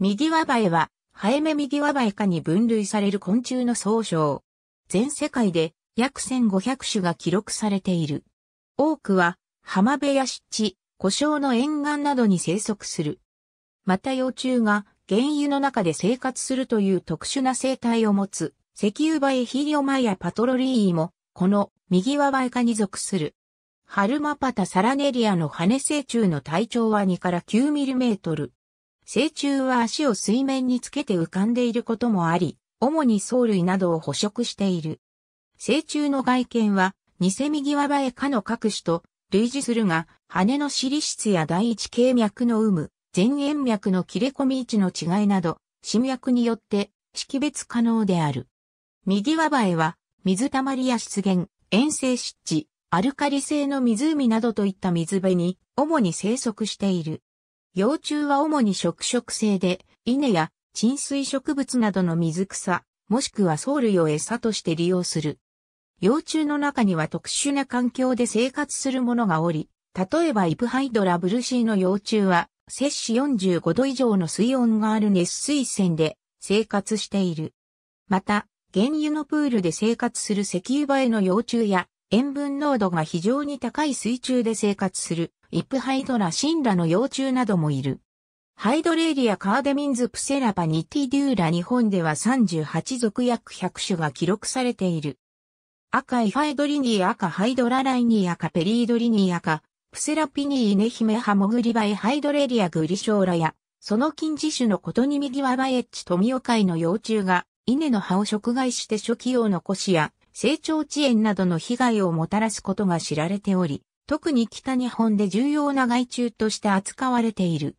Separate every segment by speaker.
Speaker 1: 右輪映えは、ハエメ右輪映え科に分類される昆虫の総称。全世界で約1500種が記録されている。多くは、浜辺や湿地、湖沼の沿岸などに生息する。また幼虫が原油の中で生活するという特殊な生態を持つ、石油映えヒリオマイやパトロリーも、この右輪映え科に属する。ハルマパタサラネリアの羽成虫の体長は2から9ミリメートル。成虫は足を水面につけて浮かんでいることもあり、主に藻類などを捕食している。成虫の外見は、ニセミギワバエ科の各種と類似するが、羽の尻質や第一形脈の有無、前縁脈の切れ込み位置の違いなど、侵脈によって識別可能である。右ワバエは、水たまりや湿原、遠征湿地、アルカリ性の湖などといった水辺に、主に生息している。幼虫は主に食食性で、稲や沈水植物などの水草、もしくは藻類を餌として利用する。幼虫の中には特殊な環境で生活するものがおり、例えばイプハイドラブルシーの幼虫は、摂氏45度以上の水温がある熱水泉で生活している。また、原油のプールで生活する石油場への幼虫や、塩分濃度が非常に高い水中で生活するイプハイドラシンラの幼虫などもいる。ハイドレーリアカーデミンズプセラパニティデューラ日本では38属約100種が記録されている。赤イファイドリニア赤ハイドラライニアカペリードリニアカプセラピニーイネヒメハモグリバイハイドレリアグリショーラや、その近似種のことに右はバエッチトミオカイの幼虫が、稲の葉を食害して初期を残しや、成長遅延などの被害をもたらすことが知られており、特に北日本で重要な害虫として扱われている。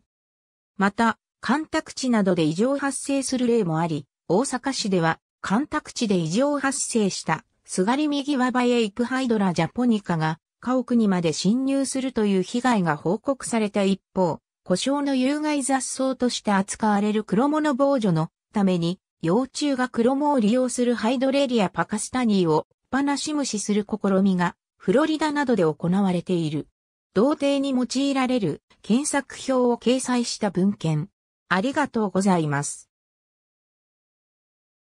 Speaker 1: また、干拓地などで異常発生する例もあり、大阪市では干拓地で異常発生したスガリミギワバエイプハイドラジャポニカが家屋にまで侵入するという被害が報告された一方、故障の有害雑草として扱われる黒物防除のために、幼虫が黒物を利用するハイドレリアパカスタニーをパナシムシする試みがフロリダなどで行われている。童貞に用いられる検索表を掲載した文献。ありがとうございます。